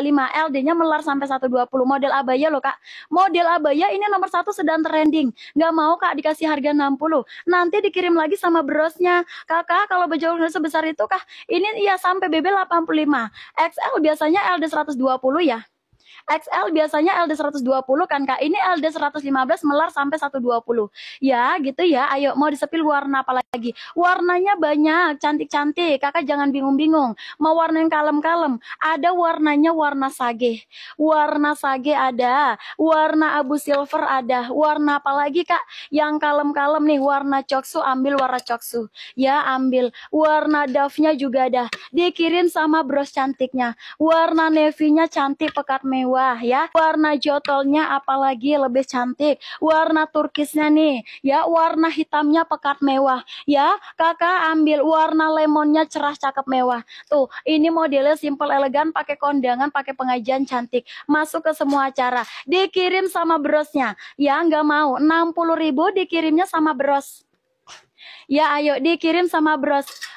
lima l D-nya melar sampai 120 model abaya loh kak model abaya ini nomor satu sedang trending nggak mau kak dikasih harga 60 nanti dikirim lagi sama brosnya kakak kalau baju sebesar itu kak ini iya sampai BB 85 XL biasanya LD 120 ya XL biasanya LD 120 kan Kak. Ini LD 115 melar sampai 120. Ya, gitu ya. Ayo mau disepil warna apa lagi? Warnanya banyak, cantik-cantik. Kakak jangan bingung-bingung. Mau warna yang kalem-kalem. Ada warnanya warna sage. Warna sage ada, warna abu silver ada. Warna apa lagi Kak? Yang kalem-kalem nih warna coksu ambil warna coksu. Ya, ambil. Warna dove juga ada. Dikirim sama bros cantiknya. Warna nevinya cantik pekat mewah buah ya, warna jotolnya apalagi lebih cantik. Warna turkisnya nih, ya warna hitamnya pekat mewah. Ya, kakak ambil warna lemonnya cerah cakep mewah. Tuh, ini modelnya simple elegan, pakai kondangan, pakai pengajian cantik. Masuk ke semua acara. Dikirim sama brosnya. Ya, nggak mau. 60.000 dikirimnya sama bros. Ya, ayo dikirim sama bros.